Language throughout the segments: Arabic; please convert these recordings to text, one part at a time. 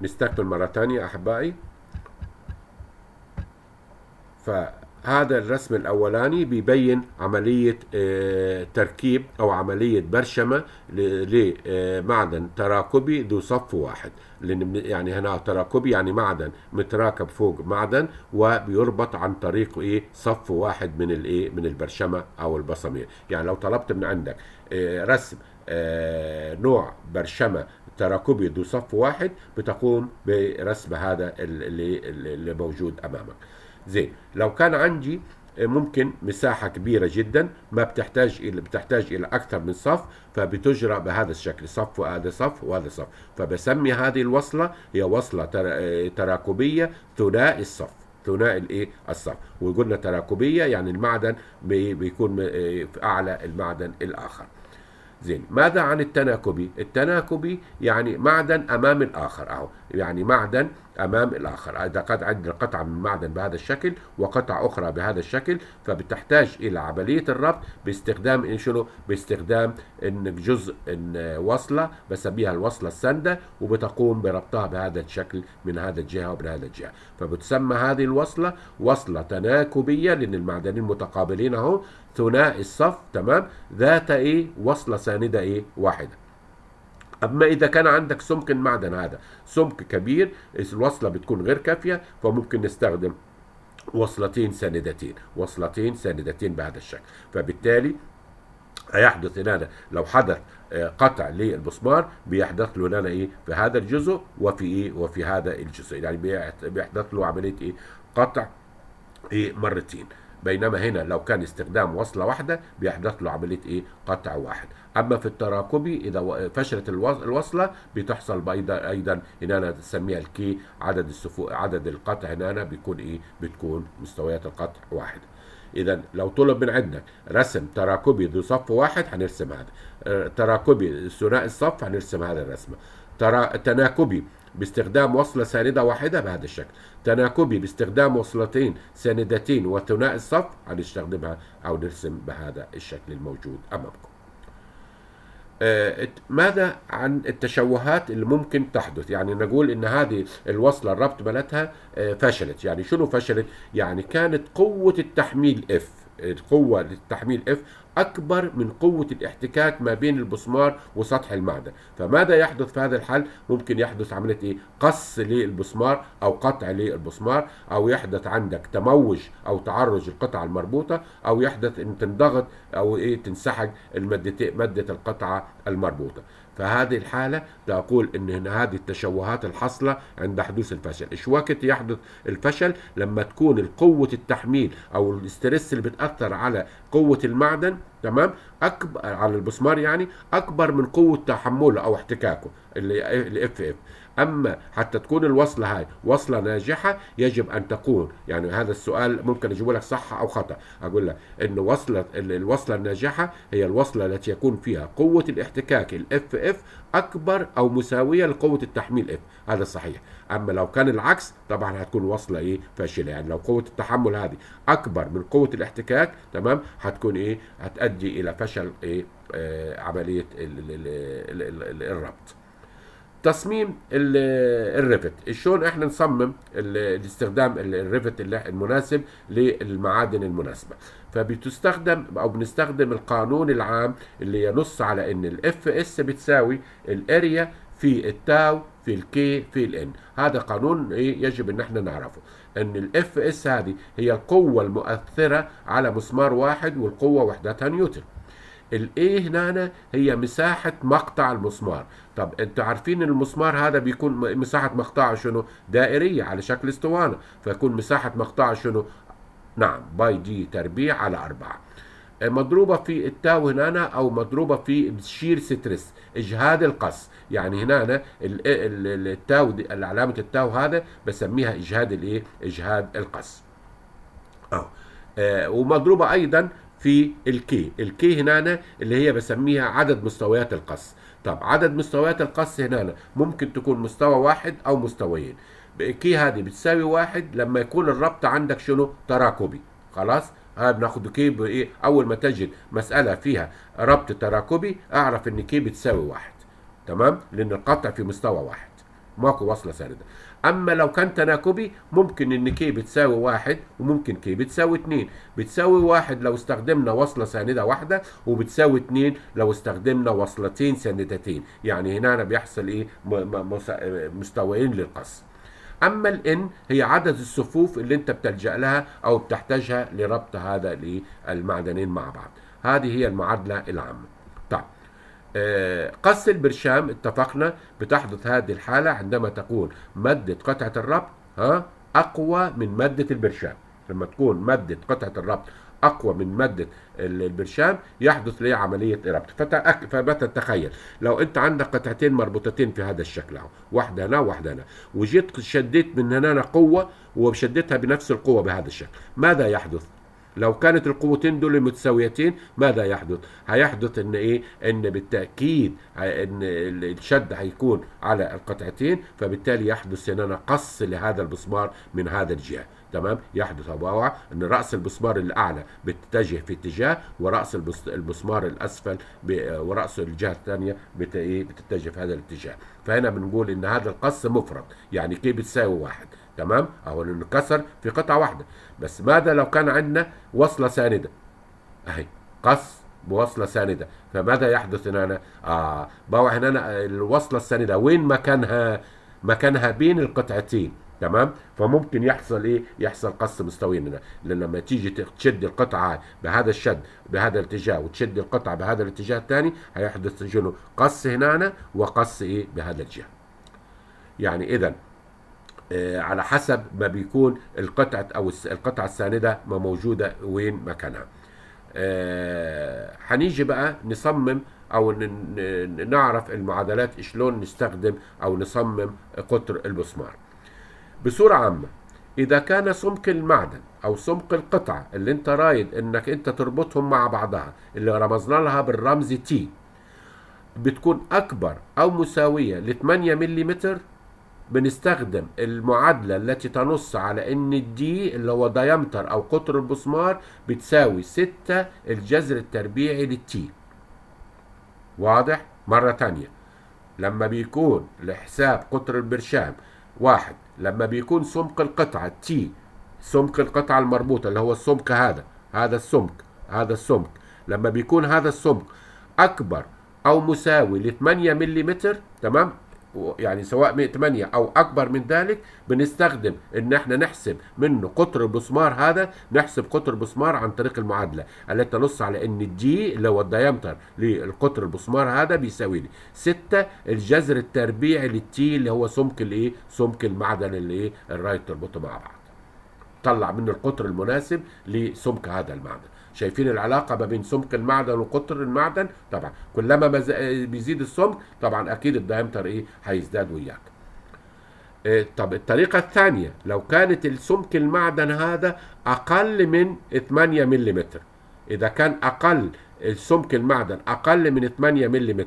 نستكمل مرة تانية أحبائي فهذا الرسم الأولاني بيبين عملية آه، تركيب أو عملية برشمة لمعدن آه، تراكبي ذو صف واحد يعني هنا تراكبي يعني معدن متراكب فوق معدن وبيربط عن طريق ايه صف واحد من الايه من البرشمه او البصميه يعني لو طلبت من عندك آه، رسم آه، نوع برشمة تراكبي ذو صف واحد بتقوم برسم هذا اللي, اللي موجود أمامك زين لو كان عندي آه، ممكن مساحة كبيرة جدا ما بتحتاج إلى بتحتاج إلى أكثر من صف فبتجرى بهذا الشكل صف وهذا صف وهذا صف فبسمي هذه الوصلة هي وصلة آه، تراكبية ثنائي الصف ثنائي الايه الصف وقلنا تراكبيه يعني المعدن بيكون في اعلى المعدن الاخر زين ماذا عن التناكبي التناكبي يعني معدن امام الاخر اهو يعني معدن امام الاخر اذا قد عندنا قطعه من معدن بهذا الشكل وقطعه اخرى بهذا الشكل فبتحتاج الى عمليه الربط باستخدام شنو باستخدام ان جزء ان وصله بسميها الوصله السنده وبتقوم بربطها بهذا الشكل من هذا الجهه ومن هذا الجهه فبتسمى هذه الوصله وصله تناكبيه لان المعدنين متقابلين اهو ثنائي الصف تمام ذات ايه وصله سانده ايه واحده اما اذا كان عندك سمك المعدن هذا سمك كبير الوصله بتكون غير كافيه فممكن نستخدم وصلتين ساندتين وصلتين ساندتين بهذا الشكل فبالتالي هيحدث هنا لو حدث آه، قطع للمسمار بيحدث له هنا ايه في هذا الجزء وفي ايه وفي هذا الجزء يعني بيحدث له عمليه ايه قطع ايه مرتين بينما هنا لو كان استخدام وصلة واحدة بيحدث له عملية إيه قطع واحد أما في التراكمي إذا فشلت الوصلة بتحصل أيضا هنا أنا نسميها الكي عدد السفوق عدد القطع هنا أنا بيكون إيه بتكون مستويات القطع واحدة اذا لو طلب من عندك رسم تراكبي ذو صف واحد هنرسم هذا آه، تراكبي ثنائي الصف هنرسم هذا الرسمه ترا... تناكبي باستخدام وصلة ساندة واحدة بهذا الشكل تناكبي باستخدام وصلتين ساندتين وثناء الصف هنستخدمها أو نرسم بهذا الشكل الموجود أمامكم آه، ماذا عن التشوهات اللي ممكن تحدث يعني نقول ان هذه الوصله الربط مالتها آه، فشلت يعني شنو فشلت يعني كانت قوه التحميل اف القوة للتحميل F أكبر من قوة الاحتكاك ما بين البسمار وسطح المعدة فماذا يحدث في هذا الحال ممكن يحدث عملية إيه؟ قص للبسمار أو قطع للبسمار أو يحدث عندك تموج أو تعرج القطعة المربوطة أو يحدث أن تنضغط أو إيه تنسحق المادة مادة القطعة المربوطة فهذه الحالة تقول أن هذه التشوهات الحاصلة عند حدوث الفشل إيش وقت يحدث الفشل لما تكون قوة التحميل أو الاسترس اللي بتأثر على قوه المعدن تمام اكبر على البسمار يعني اكبر من قوه تحمله او احتكاكه اللي اف اف اما حتى تكون الوصله هاي وصله ناجحه يجب ان تكون يعني هذا السؤال ممكن اجيبه لك صح او خطا اقول لك ان وصله الوصله الناجحه هي الوصله التي يكون فيها قوه الاحتكاك الاف اف اكبر او مساويه لقوه التحميل اف هذا صحيح اما لو كان العكس طبعا هتكون وصله ايه فاشله يعني لو قوه التحمل هذه اكبر من قوه الاحتكاك تمام هتكون ايه هتؤدي الى فشل ايه آه عمليه الربط تصميم الريفت شلون احنا نصمم الاستخدام الريفت المناسب للمعادن المناسبه فبتستخدم او بنستخدم القانون العام اللي ينص على ان الاف اس بتساوي الاريا في التاو في الكي في الان هذا قانون ايه يجب ان احنا نعرفه ان الاف اس هذه هي القوه المؤثره على مسمار واحد والقوه وحدتها نيوتن الاي هنا هي مساحة مقطع المسمار طب انتوا عارفين ان المسمار هذا بيكون مساحة مقطعه شنو دائرية على شكل اسطوانة فيكون مساحة مقطعه شنو نعم باي دي تربيع على أربعة آه، مضروبة في التاو هنا أو مضروبة في شير ستريس إجهاد القص يعني هنا آه، التاو دي علامة التاو هذا بسميها إجهاد الإيه؟ إجهاد القص أه. آه ومضروبة أيضا في الكي الكي هنا اللي هي بسميها عدد مستويات القص طب عدد مستويات القص هنا ممكن تكون مستوى واحد أو مستويين كي هذه بتساوي واحد لما يكون الربط عندك شنو تراكبي خلاص اه بناخد كي بايه اول ما تجد مساله فيها ربط تراكبي اعرف ان كي بتساوي واحد تمام لان القطع في مستوى واحد ماكو وصله سارده اما لو كان تناكبي ممكن ان كي بتساوي واحد وممكن كي بتساوي اتنين بتساوي واحد لو استخدمنا وصله سانده واحده وبتساوي اتنين لو استخدمنا وصلتين ساندتين يعني هنا بيحصل ايه مستويين للقص اما الان هي عدد الصفوف اللي انت بتلجا لها او بتحتاجها لربط هذا المعدنين مع بعض هذه هي المعادله العامه طيب آه، قص البرشام اتفقنا بتحدث هذه الحاله عندما تكون ماده قطعه الربط ها اقوى من ماده البرشام لما تكون مادة قطعة الربط اقوى من ماده البرشام يحدث ليه عمليه ارابت فتأك... تخيل لو انت عندك قطعتين مربوطتين في هذا الشكل اهو واحده هنا واحده هنا وجيت شديت من هنا قوه وشديتها بنفس القوه بهذا الشكل ماذا يحدث لو كانت القوتين دول متساويتين ماذا يحدث هيحدث ان ايه ان بالتاكيد ان الشد هيكون على القطعتين فبالتالي يحدث ان انا قص لهذا المسمار من هذا الجهه تمام يحدث أو أن رأس المسمار الأعلى بتتجه في اتجاه ورأس المسمار الأسفل ورأس الجهة الثانية إيه، بتتجه في هذا الاتجاه فهنا بنقول إن هذا القص مفرط يعني كي بتساوي واحد تمام أهو انكسر في قطعة واحدة بس ماذا لو كان عندنا وصلة ساندة أهي قص بوصلة ساندة فماذا يحدث هنا آه بوع هنا الوصلة الساندة وين مكانها مكانها بين القطعتين تمام فممكن يحصل ايه يحصل قص مستويين هنا لان لما تيجي تشد القطعه بهذا الشد بهذا الاتجاه وتشد القطعه بهذا الاتجاه الثاني هيحدث شنو قص هنا وقص ايه بهذا الجهه يعني اذا آه على حسب ما بيكون القطعه او القطعه السانده ما موجوده وين مكانها آه، هنيجي حنيجي بقى نصمم او نعرف المعادلات شلون نستخدم او نصمم قطر البسمار بصورة عامة إذا كان سمك المعدن أو سمك القطعة اللي أنت رايد إنك أنت تربطهم مع بعضها اللي رمزنا لها بالرمز تي بتكون أكبر أو مساوية ل 8 ملم بنستخدم المعادلة التي تنص على إن الدي اللي هو دايمتر أو قطر البسمار بتساوي 6 الجذر التربيعي للتي واضح؟ مرة تانية لما بيكون لحساب قطر البرشام واحد لما بيكون سمك القطعة تي سمك القطعة المربوطة اللي هو السمك هذا هذا السمك هذا السمك لما بيكون هذا السمك أكبر أو مساوي ل 8 ملم تمام يعني سواء 108 او اكبر من ذلك بنستخدم ان احنا نحسب منه قطر البسمار هذا نحسب قطر البسمار عن طريق المعادله التي تنص على ان الدي اللي هو الديامتر للقطر البسمار هذا بيساوي لي 6 الجذر التربيعي للتي اللي هو سمك الايه سمك المعدن اللي ايه الرايت تربطه مع بعض طلع منه القطر المناسب لسمك هذا المعدن شايفين العلاقه ما بين سمك المعدن وقطر المعدن طبعا كلما بيزيد السمك طبعا اكيد الدايمتر ايه هيزداد وياك إيه طب الطريقة الثانية لو كانت السمك المعدن هذا أقل من 8 ملم إذا كان أقل السمك المعدن أقل من 8 ملم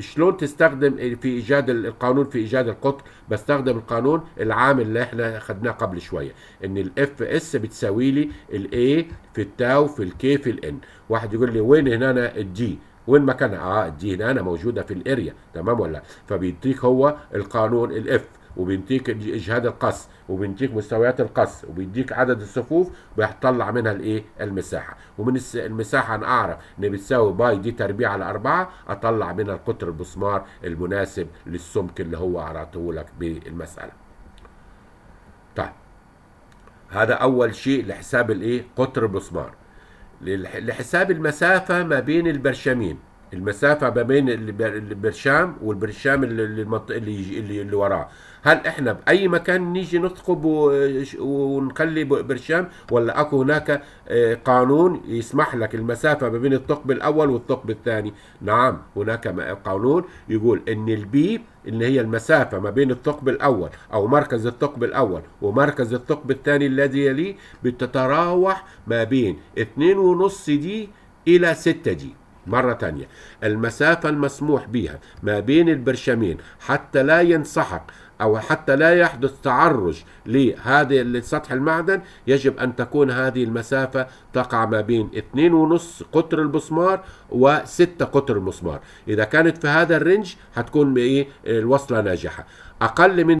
شلون تستخدم في ايجاد القانون في ايجاد القطر بستخدم القانون العام اللي احنا اخذناه قبل شويه ان الاف اس بتساوي لي الاي في التاو في الكي في الان واحد يقول لي وين هنا الدي وين مكانها اه الدي هنا موجوده في الاريا تمام ولا فبيديك هو القانون الاف وبينتيك اجهاد القص وبينتيك مستويات القص وبيديك عدد الصفوف بيطلع منها الايه المساحه ومن المساحه انا اعرف ان بتساوي باي دي تربيع على أربعة اطلع منها القطر البسمار المناسب للسمك اللي هو عرضته لك بالمساله طيب هذا اول شيء لحساب الايه قطر البسمار لحساب المسافه ما بين البرشامين المسافه ما بين البرشام والبرشام اللي اللي اللي, اللي وراه هل احنا باي مكان نيجي نثقب ونخلي برشام ولا اكو هناك آه، قانون يسمح لك المسافه ما بين الثقب الاول والثقب الثاني نعم هناك قانون يقول ان البي اللي هي المسافه ما بين الثقب الاول او مركز الثقب الاول ومركز الثقب الثاني الذي يليه بتتراوح ما بين 2.5 دي الى 6 دي مرة ثانية المسافة المسموح بها ما بين البرشمين حتى لا ينسحق أو حتى لا يحدث تعرج لهذه لسطح المعدن يجب أن تكون هذه المسافة تقع ما بين 2.5 قطر البسمار و6 قطر المسمار إذا كانت في هذا الرنج هتكون الوصلة ناجحة أقل من